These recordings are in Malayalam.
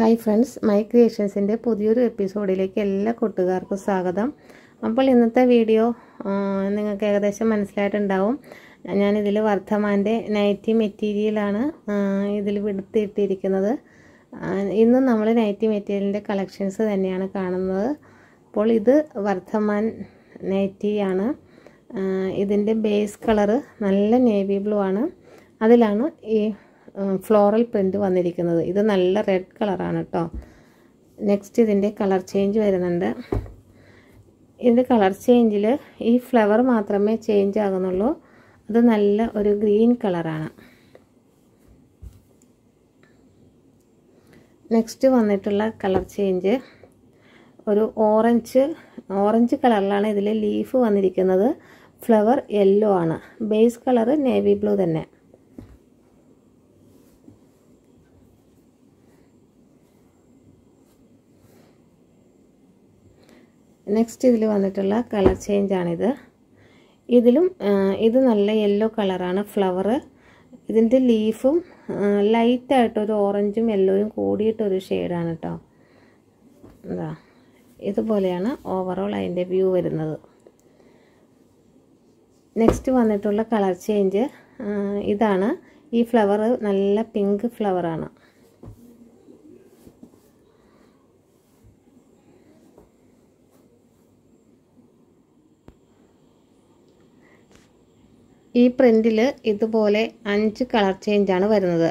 ഹായ് ഫ്രണ്ട്സ് മൈ ക്രിയേഷൻസിൻ്റെ പുതിയൊരു എപ്പിസോഡിലേക്ക് എല്ലാ കൂട്ടുകാർക്കും സ്വാഗതം അപ്പോൾ ഇന്നത്തെ വീഡിയോ നിങ്ങൾക്ക് ഏകദേശം മനസ്സിലായിട്ടുണ്ടാവും ഞാനിതിൽ വർദ്ധമാൻ്റെ നൈറ്റി മെറ്റീരിയലാണ് ഇതിൽ വിടുത്തിയിട്ടിരിക്കുന്നത് ഇന്നും നമ്മൾ നൈറ്റി മെറ്റീരിയലിൻ്റെ കളക്ഷൻസ് തന്നെയാണ് കാണുന്നത് അപ്പോൾ ഇത് വർദ്ധമാൻ നൈറ്റിയാണ് ഇതിൻ്റെ ബേസ് കളറ് നല്ല നേവി ബ്ലൂ ആണ് അതിലാണ് ഈ ഫ്ലോറൽ പ്രിൻ്റ് വന്നിരിക്കുന്നത് ഇത് നല്ല റെഡ് കളറാണ് കേട്ടോ നെക്സ്റ്റ് ഇതിൻ്റെ കളർ ചേഞ്ച് വരുന്നുണ്ട് ഇതിൻ്റെ കളർ ചേഞ്ചിൽ ഈ ഫ്ലവർ മാത്രമേ ചേഞ്ച് ആകുന്നുള്ളൂ അത് നല്ല ഒരു ഗ്രീൻ കളറാണ് നെക്സ്റ്റ് വന്നിട്ടുള്ള കളർ ചേഞ്ച് ഒരു ഓറഞ്ച് ഓറഞ്ച് കളറിലാണ് ഇതിൽ ലീഫ് വന്നിരിക്കുന്നത് ഫ്ലവർ യെല്ലോ ആണ് ബേസ് കളർ നേവി ബ്ലൂ തന്നെ നെക്സ്റ്റ് ഇതിൽ വന്നിട്ടുള്ള കളർ ചേഞ്ചാണിത് ഇതിലും ഇത് നല്ല യെല്ലോ കളറാണ് ഫ്ലവർ ഇതിൻ്റെ ലീഫും ലൈറ്റായിട്ടൊരു ഓറഞ്ചും യെല്ലോയും കൂടിയിട്ടൊരു ഷെയ്ഡാണ് കേട്ടോ എന്താ ഇതുപോലെയാണ് ഓവറോൾ അതിൻ്റെ വ്യൂ വരുന്നത് നെക്സ്റ്റ് വന്നിട്ടുള്ള കളർ ചേഞ്ച് ഇതാണ് ഈ ഫ്ലവർ നല്ല പിങ്ക് ഫ്ലവറാണ് ഈ പ്രിൻറ്റിൽ ഇതുപോലെ അഞ്ച് കളർ ചേഞ്ചാണ് വരുന്നത്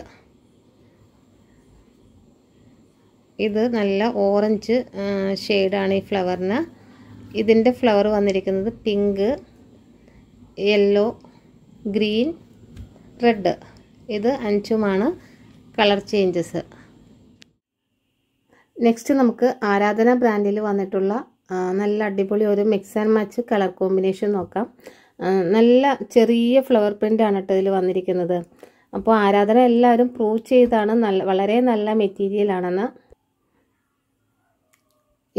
ഇത് നല്ല ഓറഞ്ച് ഷെയ്ഡാണ് ഈ ഫ്ലവറിന് ഇതിൻ്റെ ഫ്ലവർ വന്നിരിക്കുന്നത് പിങ്ക് യെല്ലോ ഗ്രീൻ റെഡ് ഇത് അഞ്ചുമാണ് കളർ ചേഞ്ചസ് നെക്സ്റ്റ് നമുക്ക് ആരാധന ബ്രാൻഡിൽ വന്നിട്ടുള്ള നല്ല അടിപൊളി ഒരു mix and match colour combination നോക്കാം നല്ല ചെറിയ ഫ്ലവർ പ്രിൻ്റ് ആണ് കേട്ടോ ഇതിൽ വന്നിരിക്കുന്നത് അപ്പോൾ ആരാധന എല്ലാവരും പ്രൂവ് ചെയ്താണ് നല്ല വളരെ നല്ല മെറ്റീരിയലാണെന്ന്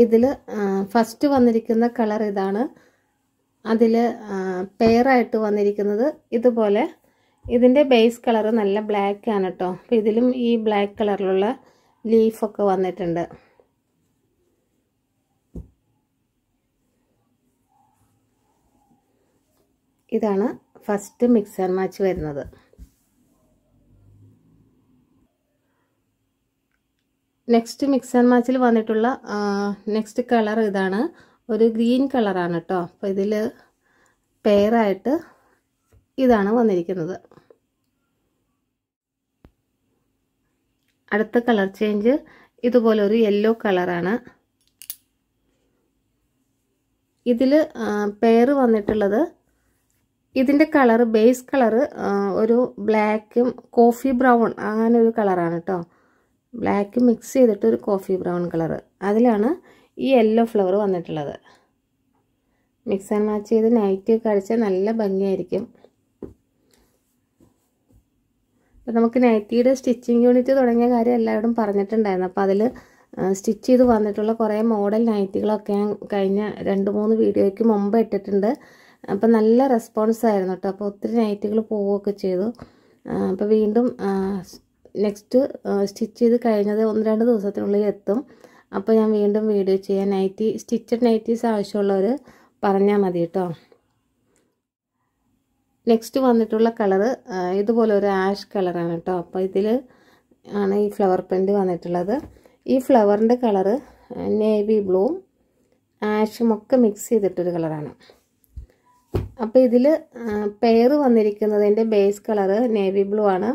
ഇതിൽ ഫസ്റ്റ് വന്നിരിക്കുന്ന കളർ ഇതാണ് അതിൽ പെയറായിട്ട് വന്നിരിക്കുന്നത് ഇതുപോലെ ഇതിൻ്റെ ബേസ് കളറ് നല്ല ബ്ലാക്ക് ആണ് കേട്ടോ അപ്പോൾ ഇതിലും ഈ ബ്ലാക്ക് കളറിലുള്ള ലീഫൊക്കെ വന്നിട്ടുണ്ട് ഇതാണ് ഫസ്റ്റ് മിക്സ് ആൻഡ് മാച്ച് വരുന്നത് നെക്സ്റ്റ് മിക്സ് ആൻഡ് മാച്ചിൽ വന്നിട്ടുള്ള നെക്സ്റ്റ് കളർ ഇതാണ് ഒരു ഗ്രീൻ കളറാണ് കേട്ടോ അപ്പോൾ ഇതിൽ പെയറായിട്ട് ഇതാണ് വന്നിരിക്കുന്നത് അടുത്ത കളർ ചേഞ്ച് ഇതുപോലെ ഒരു യെല്ലോ കളറാണ് ഇതിൽ പെയർ വന്നിട്ടുള്ളത് ഇതിൻ്റെ കളർ ബേസ് കളർ ഒരു ബ്ലാക്കും കോഫി ബ്രൗൺ അങ്ങനെ ഒരു കളറാണ് കേട്ടോ ബ്ലാക്ക് മിക്സ് ചെയ്തിട്ട് ഒരു കോഫി ബ്രൗൺ കളർ അതിലാണ് ഈ യെല്ലോ ഫ്ലവർ വന്നിട്ടുള്ളത് മിക്സ് ആൻഡ് മാച്ച് ചെയ്ത് നൈറ്റ് കഴിച്ചാൽ നല്ല ഭംഗിയായിരിക്കും അപ്പം നമുക്ക് നൈറ്റിയുടെ സ്റ്റിച്ചിങ് യൂണിറ്റ് തുടങ്ങിയ കാര്യം എല്ലാവരോടും പറഞ്ഞിട്ടുണ്ടായിരുന്നു അപ്പോൾ അതിൽ സ്റ്റിച്ച് ചെയ്ത് വന്നിട്ടുള്ള കുറേ മോഡൽ നൈറ്റികളൊക്കെ ഞാൻ കഴിഞ്ഞ രണ്ട് മൂന്ന് വീഡിയോയ്ക്ക് മുമ്പ് ഇട്ടിട്ടുണ്ട് അപ്പം നല്ല റെസ്പോൺസ് ആയിരുന്നു കേട്ടോ അപ്പോൾ ഒത്തിരി നൈറ്റുകൾ പോവുകയൊക്കെ ചെയ്തു അപ്പോൾ വീണ്ടും നെക്സ്റ്റ് സ്റ്റിച്ച് ചെയ്ത് കഴിഞ്ഞത് ഒന്ന് രണ്ട് ദിവസത്തിനുള്ളിൽ എത്തും അപ്പോൾ ഞാൻ വീണ്ടും വീഡിയോ ചെയ്യാൻ നൈറ്റി സ്റ്റിച്ചഡ് നൈറ്റീസ് ആവശ്യമുള്ളവർ പറഞ്ഞാൽ മതി കേട്ടോ നെക്സ്റ്റ് വന്നിട്ടുള്ള കളറ് ഇതുപോലെ ഒരു ആഷ് കളറാണ് കേട്ടോ അപ്പോൾ ഇതിൽ ആണ് ഈ ഫ്ലവർ പ്രിൻറ്റ് വന്നിട്ടുള്ളത് ഈ ഫ്ലവറിൻ്റെ കളറ് നേവി ബ്ലൂ ആഷും ഒക്കെ മിക്സ് ചെയ്തിട്ടൊരു കളറാണ് അപ്പോൾ ഇതിൽ പെയർ എൻ്റെ ബേസ് കളറ് നേവി ബ്ലൂ ആണ്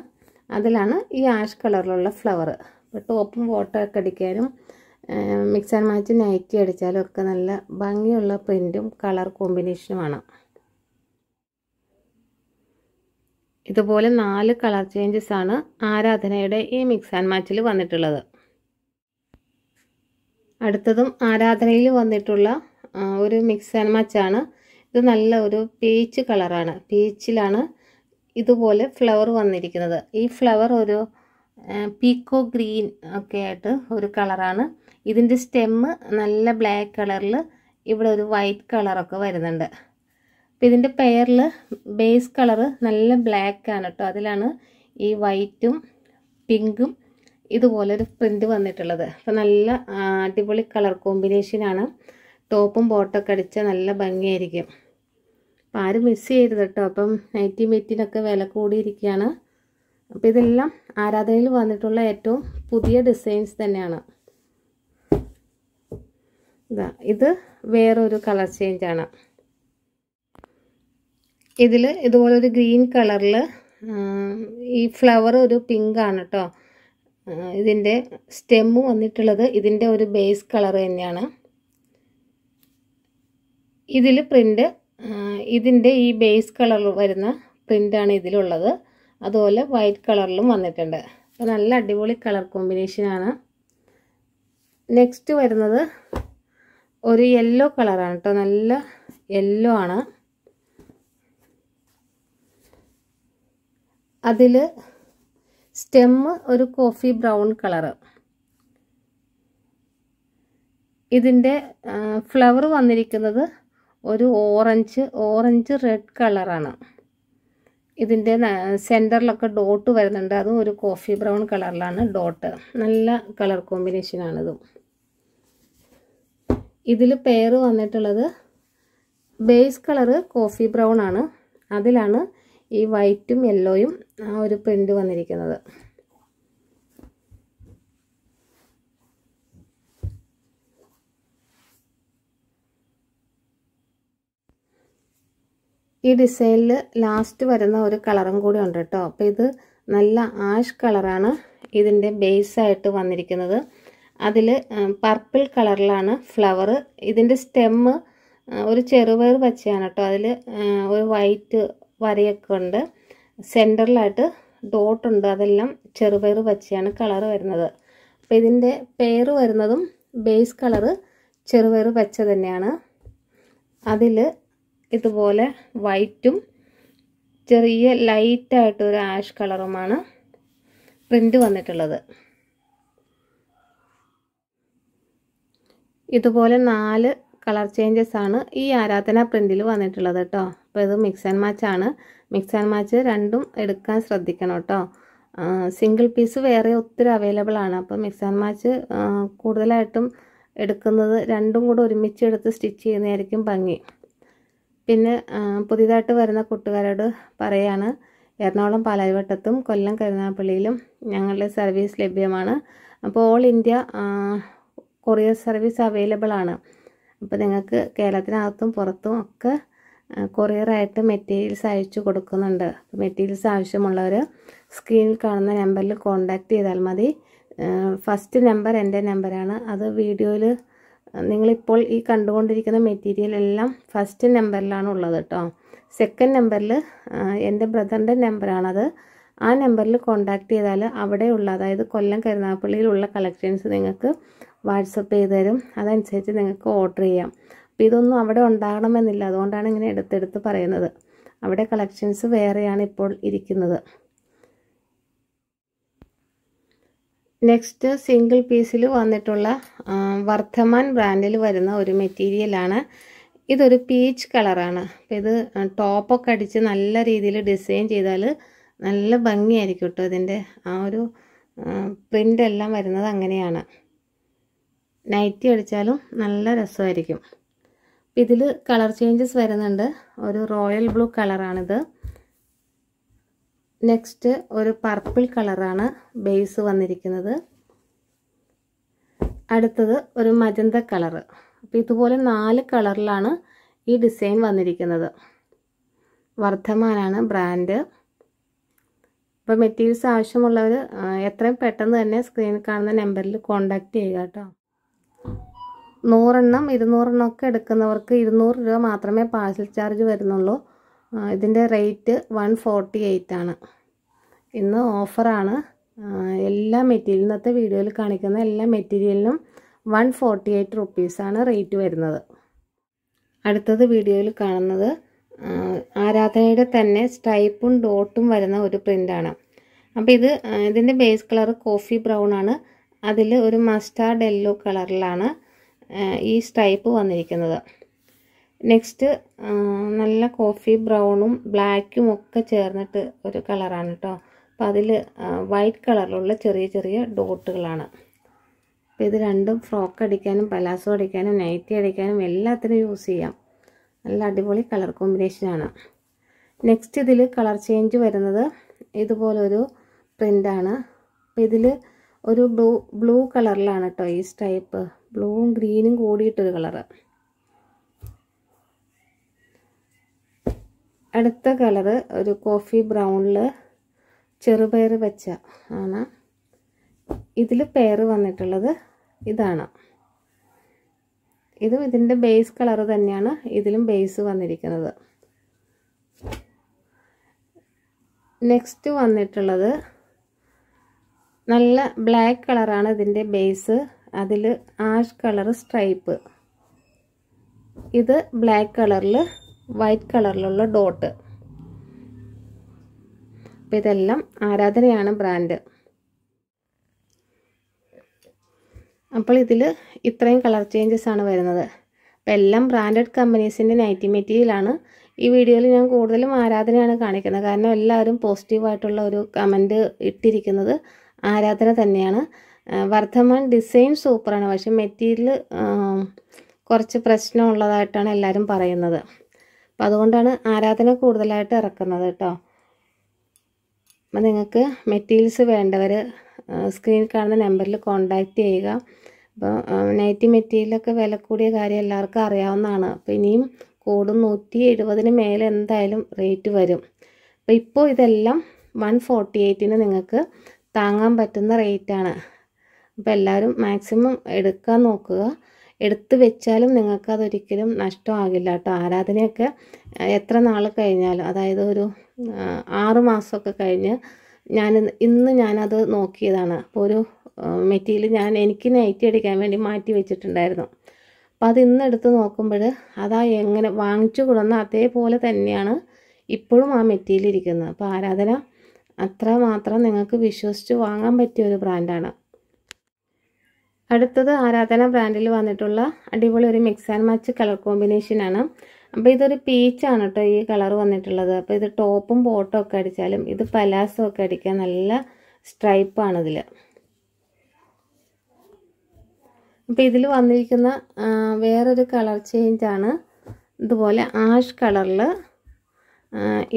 അതിലാണ് ഈ ആഷ് കളറിലുള്ള ഫ്ലവർ അപ്പോൾ ടോപ്പും ഒക്കെ അടിക്കാനും മിക്സ് ആൻഡ് മാച്ച് നൈറ്റി അടിച്ചാലും ഒക്കെ നല്ല ഭംഗിയുള്ള പ്രിൻറ്റും കളർ കോമ്പിനേഷനുമാണ് ഇതുപോലെ നാല് കളർ ചേഞ്ചസ് ആണ് ആരാധനയുടെ ഈ മിക്സ് ആൻഡ് മാച്ചിൽ വന്നിട്ടുള്ളത് അടുത്തതും ആരാധനയിൽ വന്നിട്ടുള്ള ഒരു മിക്സ് ആൻഡ് മാച്ചാണ് ഇത് നല്ല ഒരു പീച്ച് കളറാണ് പീച്ചിലാണ് ഇതുപോലെ ഫ്ലവർ വന്നിരിക്കുന്നത് ഈ ഫ്ലവർ ഒരു പീക്കോ ഗ്രീൻ ഒക്കെ ആയിട്ട് ഒരു കളറാണ് ഇതിൻ്റെ സ്റ്റെമ്മ് നല്ല ബ്ലാക്ക് കളറിൽ ഇവിടെ ഒരു വൈറ്റ് കളറൊക്കെ വരുന്നുണ്ട് അപ്പം ഇതിൻ്റെ പെയറിൽ ബേസ് കളറ് നല്ല ബ്ലാക്ക് ആണ് കേട്ടോ അതിലാണ് ഈ വൈറ്റും പിങ്കും ഇതുപോലെ ഒരു പ്രിൻ്റ് വന്നിട്ടുള്ളത് അപ്പം നല്ല അടിപൊളി കളർ കോമ്പിനേഷനാണ് ടോപ്പും ബോട്ടൊക്കെ അടിച്ച നല്ല ഭംഗിയായിരിക്കും അപ്പം ആരും മിസ് ചെയ്യരുത് കേട്ടോ അപ്പം നൈറ്റി മെറ്റിനൊക്കെ വില കൂടിയിരിക്കുകയാണ് അപ്പോൾ ഇതെല്ലാം ആരാധനയിൽ വന്നിട്ടുള്ള ഏറ്റവും പുതിയ ഡിസൈൻസ് തന്നെയാണ് ഇതാ ഇത് വേറൊരു കളർ ചേഞ്ചാണ് ഇതിൽ ഇതുപോലെ ഒരു ഗ്രീൻ കളറിൽ ഈ ഫ്ലവർ ഒരു പിങ്ക് ആണ് കേട്ടോ ഇതിൻ്റെ സ്റ്റെമ്മ് വന്നിട്ടുള്ളത് ഇതിൻ്റെ ഒരു ബേസ് കളർ തന്നെയാണ് ഇതിൽ പ്രിൻറ്റ് ഇതിൻ്റെ ഈ ബേസ് കളർ വരുന്ന പ്രിൻ്റാണ് ഇതിലുള്ളത് അതുപോലെ വൈറ്റ് കളറിലും വന്നിട്ടുണ്ട് അപ്പോൾ നല്ല അടിപൊളി കളർ കോമ്പിനേഷനാണ് നെക്സ്റ്റ് വരുന്നത് ഒരു യെല്ലോ കളറാണ് കേട്ടോ നല്ല യെല്ലോ ആണ് അതിൽ സ്റ്റെമ്മ് ഒരു കോഫി ബ്രൗൺ കളറ് ഇതിൻ്റെ ഫ്ലവർ വന്നിരിക്കുന്നത് ഒരു ഓറഞ്ച് ഓറഞ്ച് റെഡ് കളറാണ് ഇതിൻ്റെ സെൻറ്ററിലൊക്കെ ഡോട്ട് വരുന്നുണ്ട് അതും ഒരു കോഫി ബ്രൗൺ കളറിലാണ് ഡോട്ട് നല്ല കളർ കോമ്പിനേഷനാണിതും ഇതിൽ പേര് വന്നിട്ടുള്ളത് ബേസ് കളറ് കോഫി ബ്രൗൺ ആണ് അതിലാണ് ഈ വൈറ്റും യെല്ലോയും ആ ഒരു പ്രിൻ്റ് വന്നിരിക്കുന്നത് ഈ ഡിസൈനിൽ ലാസ്റ്റ് വരുന്ന ഒരു കളറും കൂടി ഉണ്ട് കേട്ടോ അപ്പോൾ ഇത് നല്ല ആഷ് കളറാണ് ഇതിൻ്റെ ബേസായിട്ട് വന്നിരിക്കുന്നത് അതിൽ പർപ്പിൾ കളറിലാണ് ഫ്ലവർ ഇതിൻ്റെ സ്റ്റെമ്മ് ഒരു ചെറുപയർ പച്ചയാണ് കേട്ടോ അതിൽ ഒരു വൈറ്റ് വരയൊക്കെ ഉണ്ട് സെൻറ്ററിലായിട്ട് ഡോട്ട് ഉണ്ട് അതെല്ലാം ചെറുപയർ പച്ചയാണ് കളർ വരുന്നത് അപ്പോൾ ഇതിൻ്റെ പേര് വരുന്നതും ബേസ് കളറ് ചെറുപയർ പച്ച തന്നെയാണ് അതിൽ ഇതുപോലെ വൈറ്റും ചെറിയ ലൈറ്റായിട്ടൊരു ആഷ് കളറുമാണ് പ്രിൻ്റ് വന്നിട്ടുള്ളത് ഇതുപോലെ നാല് കളർ ചേഞ്ചസ് ആണ് ഈ ആരാധന പ്രിൻറ്റിൽ വന്നിട്ടുള്ളത് കേട്ടോ അപ്പോൾ ഇത് മിക്സ് ആൻഡ് മാച്ച് ആണ് മിക്സ് ആൻഡ് മാച്ച് രണ്ടും എടുക്കാൻ ശ്രദ്ധിക്കണം കേട്ടോ സിംഗിൾ പീസ് വേറെ ഒത്തിരി അവൈലബിൾ ആണ് അപ്പോൾ മിക്സ് ആൻഡ് മാച്ച് കൂടുതലായിട്ടും എടുക്കുന്നത് രണ്ടും കൂടെ ഒരുമിച്ച് എടുത്ത് സ്റ്റിച്ച് ചെയ്യുന്നതായിരിക്കും ഭംഗി പിന്നെ പുതിയതായിട്ട് വരുന്ന കൂട്ടുകാരോട് പറയാണ് എറണാകുളം പാലാരിവട്ടത്തും കൊല്ലം കരുനാപ്പള്ളിയിലും ഞങ്ങളുടെ സർവീസ് ലഭ്യമാണ് അപ്പോൾ all India courier service available ആണ് അപ്പോൾ നിങ്ങൾക്ക് കേരളത്തിനകത്തും പുറത്തും ഒക്കെ കൊറിയറായിട്ട് മെറ്റീരിയൽസ് അയച്ചു കൊടുക്കുന്നുണ്ട് മെറ്റീരിയൽസ് ആവശ്യമുള്ളവർ സ്ക്രീനിൽ കാണുന്ന നമ്പറിൽ കോൺടാക്റ്റ് ചെയ്താൽ മതി ഫസ്റ്റ് നമ്പർ എൻ്റെ നമ്പറാണ് അത് വീഡിയോയിൽ നിങ്ങളിപ്പോൾ ഈ കണ്ടുകൊണ്ടിരിക്കുന്ന മെറ്റീരിയൽ എല്ലാം ഫസ്റ്റ് നമ്പറിലാണ് ഉള്ളത് കേട്ടോ സെക്കൻഡ് നമ്പറിൽ എൻ്റെ ബ്രദറിൻ്റെ നമ്പറാണത് ആ നമ്പറിൽ കോൺടാക്റ്റ് ചെയ്താൽ അവിടെയുള്ള അതായത് കൊല്ലം കരുനാഗപ്പള്ളിയിലുള്ള കളക്ഷൻസ് നിങ്ങൾക്ക് വാട്സപ്പ് ചെയ്ത് തരും അതനുസരിച്ച് നിങ്ങൾക്ക് ഓർഡർ ചെയ്യാം അപ്പോൾ ഇതൊന്നും അവിടെ ഉണ്ടാകണമെന്നില്ല അതുകൊണ്ടാണ് ഇങ്ങനെ എടുത്തെടുത്ത് പറയുന്നത് അവിടെ കളക്ഷൻസ് വേറെയാണ് ഇപ്പോൾ ഇരിക്കുന്നത് നെക്സ്റ്റ് സിംഗിൾ പീസിൽ വന്നിട്ടുള്ള വർദ്ധമാൻ ബ്രാൻഡിൽ വരുന്ന ഒരു മെറ്റീരിയലാണ് ഇതൊരു പീച്ച് കളറാണ് അപ്പോൾ ഇത് ടോപ്പൊക്കെ അടിച്ച് നല്ല രീതിയിൽ ഡിസൈൻ ചെയ്താൽ നല്ല ഭംഗിയായിരിക്കും കേട്ടോ അതിൻ്റെ ആ ഒരു പ്രിൻ്റ് എല്ലാം വരുന്നത് അങ്ങനെയാണ് നൈറ്റി അടിച്ചാലും നല്ല രസമായിരിക്കും ഇതിൽ കളർ ചേഞ്ചസ് വരുന്നുണ്ട് ഒരു റോയൽ ബ്ലൂ കളറാണിത് നെക്സ്റ്റ് ഒരു പർപ്പിൾ കളറാണ് ബേസ് വന്നിരിക്കുന്നത് അടുത്തത് ഒരു മജന്ത കളറ് അപ്പോൾ ഇതുപോലെ നാല് കളറിലാണ് ഈ ഡിസൈൻ വന്നിരിക്കുന്നത് വർദ്ധമാനാണ് ബ്രാൻഡ് അപ്പോൾ മെറ്റീരിയൽസ് ആവശ്യമുള്ളവർ എത്രയും പെട്ടെന്ന് തന്നെ സ്ക്രീനിൽ കാണുന്ന നമ്പറിൽ കോൺടാക്റ്റ് ചെയ്യുക കേട്ടോ നൂറെണ്ണം ഇരുന്നൂറെണ്ണം ഒക്കെ എടുക്കുന്നവർക്ക് ഇരുന്നൂറ് രൂപ മാത്രമേ പാർസൽ ചാർജ് വരുന്നുള്ളൂ ഇതിൻ്റെ റേറ്റ് വൺ ഫോർട്ടി എയ്റ്റ് ആണ് ഇന്ന് ഓഫറാണ് എല്ലാ മെറ്റീരിയലും ഇന്നത്തെ വീഡിയോയിൽ കാണിക്കുന്ന എല്ലാ മെറ്റീരിയലിനും വൺ ഫോർട്ടി എയ്റ്റ് റുപ്പീസാണ് റേറ്റ് വരുന്നത് അടുത്തത് വീഡിയോയിൽ കാണുന്നത് ആരാധനയുടെ തന്നെ സ്റ്റൈപ്പും ഡോട്ടും വരുന്ന ഒരു പ്രിൻ്റാണ് അപ്പോൾ ഇത് ഇതിൻ്റെ ബേസ് കളർ കോഫി ബ്രൗൺ ആണ് അതിൽ ഒരു മസ്റ്റാർഡ് യെല്ലോ കളറിലാണ് ഈ സ്റ്റൈപ്പ് വന്നിരിക്കുന്നത് നെക്സ്റ്റ് നല്ല കോഫി ബ്രൗണും ബ്ലാക്കും ഒക്കെ ചേർന്നിട്ട് ഒരു കളറാണ് കേട്ടോ അപ്പോൾ അതിൽ വൈറ്റ് കളറിലുള്ള ചെറിയ ചെറിയ ഡോട്ടുകളാണ് അപ്പോൾ ഇത് രണ്ടും ഫ്രോക്ക് അടിക്കാനും പലാസോ അടിക്കാനും നൈറ്റി അടിക്കാനും എല്ലാത്തിനും യൂസ് ചെയ്യാം നല്ല അടിപൊളി കളർ കോമ്പിനേഷനാണ് നെക്സ്റ്റ് ഇതിൽ കളർ ചേഞ്ച് വരുന്നത് ഇതുപോലൊരു പ്രിൻ്റാണ് അപ്പോൾ ഇതിൽ ഒരു ബ്ലൂ ബ്ലൂ കളറിലാണ് കേട്ടോ ഈ സ്റ്റൈപ്പ് ബ്ലൂവും ഗ്രീനും കൂടിയിട്ടൊരു കളറ് അടുത്ത കളറ് ഒരു കോഫി ബ്രൗണിൽ ചെറുപയർ വെച്ച ആണ് ഇതിൽ പേർ വന്നിട്ടുള്ളത് ഇതാണ് ഇതും ഇതിൻ്റെ ബേസ് കളർ തന്നെയാണ് ഇതിലും ബേസ് വന്നിരിക്കുന്നത് നെക്സ്റ്റ് വന്നിട്ടുള്ളത് നല്ല ബ്ലാക്ക് കളറാണ് ഇതിൻ്റെ ബേസ് അതിൽ ആഷ് കളർ സ്ട്രൈപ്പ് ഇത് ബ്ലാക്ക് കളറിൽ വൈറ്റ് കളറിലുള്ള ഡോട്ട് അപ്പോൾ ഇതെല്ലാം ആരാധനയാണ് ബ്രാൻഡ് അപ്പോൾ ഇതിൽ ഇത്രയും കളർ ചേഞ്ചസ് ആണ് വരുന്നത് അപ്പോൾ എല്ലാം ബ്രാൻഡഡ് കമ്പനീസിൻ്റെ നൈറ്റി മെറ്റീരിയലാണ് ഈ വീഡിയോയിൽ ഞാൻ കൂടുതലും ആരാധനയാണ് കാണിക്കുന്നത് കാരണം എല്ലാവരും പോസിറ്റീവായിട്ടുള്ള ഒരു കമൻറ്റ് ഇട്ടിരിക്കുന്നത് ആരാധന തന്നെയാണ് വർദ്ധമാൻ ഡിസൈൻ സൂപ്പറാണ് പക്ഷെ മെറ്റീരിയൽ കുറച്ച് പ്രശ്നമുള്ളതായിട്ടാണ് എല്ലാവരും പറയുന്നത് അപ്പോൾ അതുകൊണ്ടാണ് ആരാധന കൂടുതലായിട്ട് ഇറക്കുന്നത് കേട്ടോ അപ്പം നിങ്ങൾക്ക് മെറ്റീരിയൽസ് വേണ്ടവർ സ്ക്രീനിൽ കാണുന്ന നമ്പറിൽ കോൺടാക്റ്റ് ചെയ്യുക അപ്പോൾ നൈറ്റി മെറ്റീരിയലൊക്കെ വില കൂടിയ കാര്യം എല്ലാവർക്കും അറിയാവുന്നതാണ് അപ്പോൾ ഇനിയും കൂടും നൂറ്റി എഴുപതിന് മേലെ എന്തായാലും റേറ്റ് വരും അപ്പോൾ ഇപ്പോൾ ഇതെല്ലാം വൺ ഫോർട്ടി എയ്റ്റിന് നിങ്ങൾക്ക് താങ്ങാൻ പറ്റുന്ന റേറ്റാണ് അപ്പോൾ എല്ലാവരും മാക്സിമം എടുക്കാൻ നോക്കുക എടുത്തു വെച്ചാലും നിങ്ങൾക്ക് അതൊരിക്കലും നഷ്ടമാകില്ല കേട്ടോ ആരാധനയൊക്കെ എത്ര നാൾ കഴിഞ്ഞാലും അതായത് ഒരു ആറ് മാസമൊക്കെ കഴിഞ്ഞ് ഞാൻ ഇന്ന് ഞാനത് നോക്കിയതാണ് അപ്പോൾ ഒരു മെറ്റീരിയൽ ഞാൻ എനിക്ക് നൈറ്റി അടിക്കാൻ വേണ്ടി മാറ്റി വെച്ചിട്ടുണ്ടായിരുന്നു അപ്പോൾ അത് ഇന്ന് എടുത്ത് നോക്കുമ്പോൾ അതാ എങ്ങനെ വാങ്ങിച്ചു കൊടുന്ന അതേപോലെ തന്നെയാണ് ഇപ്പോഴും ആ മെറ്റീരിയൽ ഇരിക്കുന്നത് അപ്പോൾ ആരാധന അത്ര മാത്രം നിങ്ങൾക്ക് വിശ്വസിച്ച് വാങ്ങാൻ പറ്റിയ ഒരു ബ്രാൻഡാണ് അടുത്തത് ആരാധന ബ്രാൻഡിൽ വന്നിട്ടുള്ള അടിപൊളി ഒരു മിക്സ് ആൻഡ് മാച്ച് കളർ കോമ്പിനേഷനാണ് അപ്പോൾ ഇതൊരു പീച്ചാണ് കേട്ടോ ഈ കളർ വന്നിട്ടുള്ളത് അപ്പോൾ ഇത് ടോപ്പും ബോട്ടും ഒക്കെ അടിച്ചാലും ഇത് പലാസോ ഒക്കെ അടിക്കാൻ നല്ല സ്ട്രൈപ്പാണ് ഇതിൽ അപ്പോൾ ഇതിൽ വന്നിരിക്കുന്ന വേറൊരു കളർ ചേഞ്ചാണ് ഇതുപോലെ ആഷ് കളറിൽ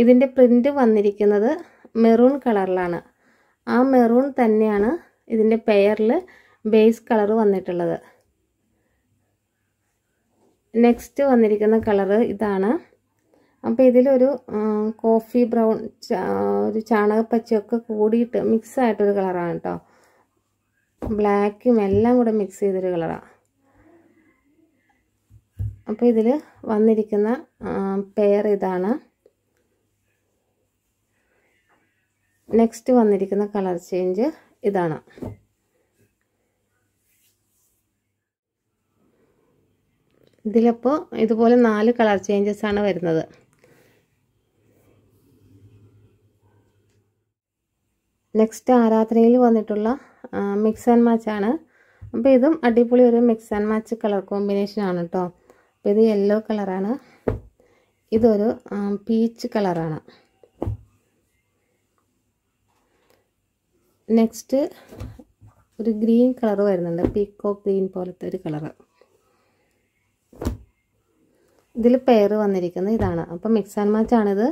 ഇതിൻ്റെ പ്രിൻ്റ് വന്നിരിക്കുന്നത് മെറൂൺ കളറിലാണ് ആ മെറൂൺ തന്നെയാണ് ഇതിൻ്റെ പെയറിൽ ബേസ് കളർ വന്നിട്ടുള്ളത് നെക്സ്റ്റ് വന്നിരിക്കുന്ന കളറ് ഇതാണ് അപ്പോൾ ഇതിലൊരു കോഫി ബ്രൗൺ ഒരു ചാണകപ്പച്ചയൊക്കെ കൂടിയിട്ട് മിക്സായിട്ടൊരു കളറാണ് കേട്ടോ ബ്ലാക്കും എല്ലാം കൂടെ മിക്സ് ചെയ്തൊരു കളറാണ് അപ്പോൾ ഇതിൽ വന്നിരിക്കുന്ന പെയർ ഇതാണ് നെക്സ്റ്റ് വന്നിരിക്കുന്ന കളർ ചേഞ്ച് ഇതാണ് ഇതിലപ്പോൾ ഇതുപോലെ നാല് കളർ ചേഞ്ചസ് ആണ് വരുന്നത് നെക്സ്റ്റ് ആരാധനയിൽ വന്നിട്ടുള്ള മിക്സ് ആൻഡ് മാച്ച് ആണ് അപ്പോൾ ഇതും അടിപൊളി ഒരു mix and match colour combination ആണ് കേട്ടോ അപ്പോൾ ഇത് യെല്ലോ കളറാണ് ഇതൊരു പീച്ച് കളറാണ് നെക്സ്റ്റ് ഒരു ഗ്രീൻ കളർ വരുന്നുണ്ട് പീക്കോ ഗ്രീൻ പോലത്തെ ഒരു കളറ് ഇതിൽ പെയർ വന്നിരിക്കുന്നത് ഇതാണ് അപ്പം മിക്സ് ആൻഡ് മാച്ച് ആണിത്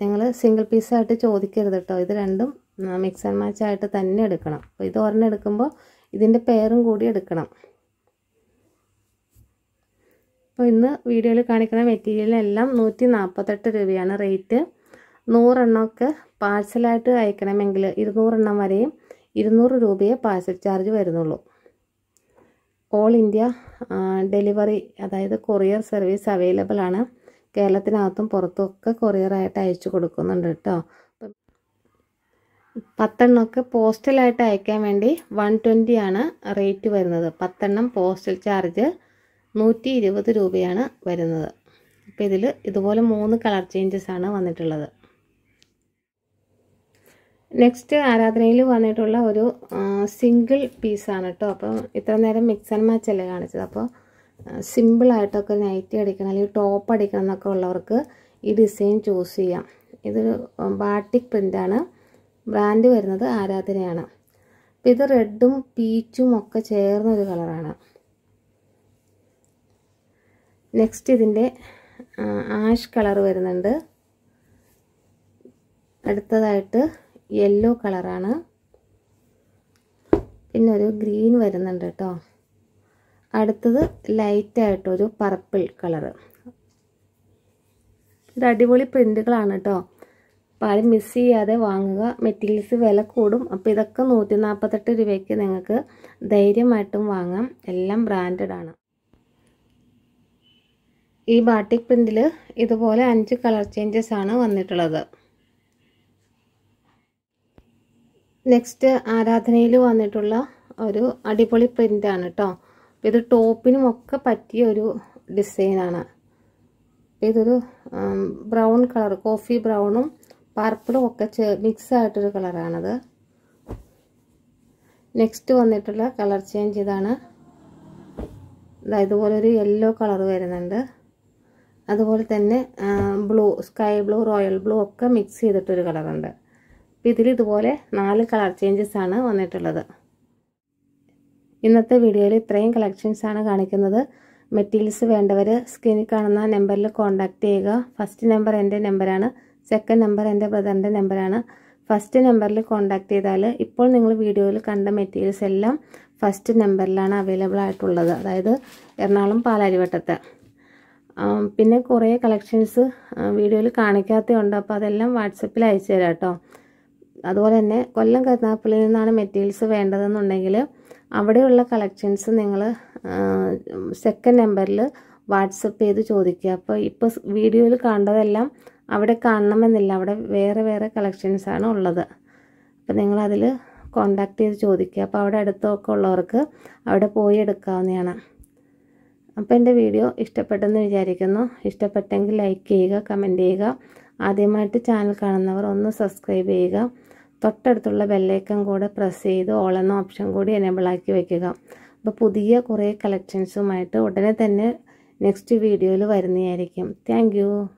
നിങ്ങൾ സിംഗിൾ പീസായിട്ട് ചോദിക്കരുത് കേട്ടോ ഇത് രണ്ടും മിക്സ് ആൻഡ് മാച്ച് ആയിട്ട് തന്നെ എടുക്കണം അപ്പോൾ ഇത് ഒരെണ്ണം എടുക്കുമ്പോൾ ഇതിൻ്റെ പെയറും കൂടി എടുക്കണം അപ്പോൾ ഇന്ന് വീഡിയോയിൽ കാണിക്കുന്ന മെറ്റീരിയലിനെല്ലാം നൂറ്റി നാൽപ്പത്തെട്ട് രൂപയാണ് റേറ്റ് നൂറെണ്ണമൊക്കെ പാഴ്സലായിട്ട് അയക്കണമെങ്കിൽ ഇരുന്നൂറെണ്ണം വരെയും ഇരുന്നൂറ് രൂപയെ പാഴ്സൽ ചാർജ് വരുന്നുള്ളൂ ഓൾ ഇന്ത്യ ഡെലിവറി അതായത് കൊറിയർ സർവീസ് അവൈലബിൾ ആണ് കേരളത്തിനകത്തും പുറത്തുമൊക്കെ കൊറിയറായിട്ട് അയച്ചു കൊടുക്കുന്നുണ്ട് കേട്ടോ പത്തെണ്ണമൊക്കെ പോസ്റ്റലായിട്ട് അയക്കാൻ വേണ്ടി വൺ ട്വൻറ്റി ആണ് റേറ്റ് വരുന്നത് പത്തെണ്ണം പോസ്റ്റൽ ചാർജ് നൂറ്റി ഇരുപത് രൂപയാണ് വരുന്നത് അപ്പോൾ ഇതിൽ ഇതുപോലെ മൂന്ന് കളർ ചേഞ്ചസ് ആണ് വന്നിട്ടുള്ളത് നെക്സ്റ്റ് ആരാധനയിൽ വന്നിട്ടുള്ള ഒരു സിംഗിൾ പീസാണ് കേട്ടോ അപ്പോൾ ഇത്ര നേരം മിക്സ് ആൻഡ് മാച്ച് അല്ലേ കാണിച്ചത് അപ്പോൾ സിമ്പിളായിട്ടൊക്കെ നൈറ്റി അടിക്കണം അല്ലെങ്കിൽ ടോപ്പ് അടിക്കണം എന്നൊക്കെ ഉള്ളവർക്ക് ഈ ഡിസൈൻ ചൂസ് ചെയ്യാം ഇതൊരു ബാട്ടിക് പ്രിൻ്റാണ് ബ്രാൻഡ് വരുന്നത് ആരാധനയാണ് അപ്പം ഇത് റെഡും പീച്ചും ഒക്കെ ചേർന്നൊരു കളറാണ് നെക്സ്റ്റ് ഇതിൻ്റെ ആഷ് കളർ വരുന്നുണ്ട് അടുത്തതായിട്ട് യെല്ലോ കളറാണ് പിന്നെ ഒരു ഗ്രീൻ വരുന്നുണ്ട് കേട്ടോ അടുത്തത് ലൈറ്റായിട്ടൊരു പർപ്പിൾ കളറ് ഇത് അടിപൊളി പ്രിൻറ്റുകളാണ് കേട്ടോ അപ്പോൾ ആരും മിസ് ചെയ്യാതെ വാങ്ങുക മെറ്റീരിയൽസ് വില കൂടും അപ്പോൾ ഇതൊക്കെ നൂറ്റി നാൽപ്പത്തെട്ട് രൂപയ്ക്ക് നിങ്ങൾക്ക് ധൈര്യമായിട്ടും വാങ്ങാം എല്ലാം ബ്രാൻഡഡാണ് ഈ ബാട്ടിക് പ്രിൻറ്റിൽ ഇതുപോലെ അഞ്ച് കളർ ചേഞ്ചസ് ആണ് വന്നിട്ടുള്ളത് നെക്സ്റ്റ് ആരാധനയിൽ വന്നിട്ടുള്ള ഒരു അടിപൊളി പ്രിൻ്റാണ് കേട്ടോ ഇത് ടോപ്പിനും ഒക്കെ പറ്റിയ ഒരു ഡിസൈനാണ് ഇതൊരു ബ്രൗൺ കളർ കോഫി ബ്രൗണും പർപ്പിളും ഒക്കെ ചേ മിക്സ് ആയിട്ടൊരു കളറാണത് നെക്സ്റ്റ് വന്നിട്ടുള്ള കളർ ചേഞ്ച് ഇതാണ് ഇതുപോലെ ഒരു യെല്ലോ കളർ വരുന്നുണ്ട് അതുപോലെ തന്നെ blue sky blue royal blue ഒക്കെ മിക്സ് ചെയ്തിട്ടൊരു കളറുണ്ട് അപ്പോൾ ഇതിൽ ഇതുപോലെ നാല് കളർ ചേഞ്ചസ് ആണ് വന്നിട്ടുള്ളത് ഇന്നത്തെ വീഡിയോയിൽ ഇത്രയും കളക്ഷൻസ് ആണ് കാണിക്കുന്നത് മെറ്റീരിയൽസ് വേണ്ടവർ സ്ക്രീനിൽ കാണുന്ന നമ്പറിൽ കോൺടാക്റ്റ് ചെയ്യുക ഫസ്റ്റ് നമ്പർ എൻ്റെ നമ്പറാണ് സെക്കൻഡ് നമ്പർ എൻ്റെ ബ്രദറിൻ്റെ നമ്പറാണ് ഫസ്റ്റ് നമ്പറിൽ കോൺടാക്റ്റ് ചെയ്താൽ ഇപ്പോൾ നിങ്ങൾ വീഡിയോയിൽ കണ്ട മെറ്റീരിയൽസ് എല്ലാം ഫസ്റ്റ് നമ്പറിലാണ് അവൈലബിൾ ആയിട്ടുള്ളത് അതായത് എറണാകുളം പാലാരിവട്ടത്ത് പിന്നെ കുറേ കളക്ഷൻസ് വീഡിയോയിൽ കാണിക്കാത്തതുണ്ട് അപ്പോൾ അതെല്ലാം വാട്സപ്പിൽ അയച്ചു തരാം കേട്ടോ അതുപോലെ തന്നെ കൊല്ലം കരുനാഗപ്പള്ളിയിൽ നിന്നാണ് മെറ്റീരിയൽസ് വേണ്ടതെന്നുണ്ടെങ്കിൽ അവിടെയുള്ള കളക്ഷൻസ് നിങ്ങൾ സെക്കൻഡ് നമ്പറിൽ വാട്സപ്പ് ചെയ്ത് ചോദിക്കുക അപ്പോൾ ഇപ്പോൾ വീഡിയോയിൽ കണ്ടതെല്ലാം അവിടെ കാണണമെന്നില്ല അവിടെ വേറെ വേറെ കളക്ഷൻസാണ് ഉള്ളത് അപ്പോൾ നിങ്ങളതിൽ കോണ്ടാക്ട് ചെയ്ത് ചോദിക്കുക അപ്പോൾ അവിടെ അടുത്തൊക്കെ ഉള്ളവർക്ക് അവിടെ പോയി എടുക്കാവുന്നതാണ് അപ്പോൾ എൻ്റെ വീഡിയോ ഇഷ്ടപ്പെട്ടെന്ന് വിചാരിക്കുന്നു ഇഷ്ടപ്പെട്ടെങ്കിൽ ലൈക്ക് ചെയ്യുക കമൻറ്റ് ചെയ്യുക ആദ്യമായിട്ട് ചാനൽ കാണുന്നവർ ഒന്ന് സബ്സ്ക്രൈബ് ചെയ്യുക തൊട്ടടുത്തുള്ള ബെല്ലേക്കം കൂടെ പ്രസ് ചെയ്ത് ഓളെന്ന ഓപ്ഷൻ കൂടി എനേബിളാക്കി വയ്ക്കുക അപ്പോൾ പുതിയ കുറേ കളക്ഷൻസുമായിട്ട് ഉടനെ തന്നെ നെക്സ്റ്റ് വീഡിയോയിൽ വരുന്നതായിരിക്കും താങ്ക്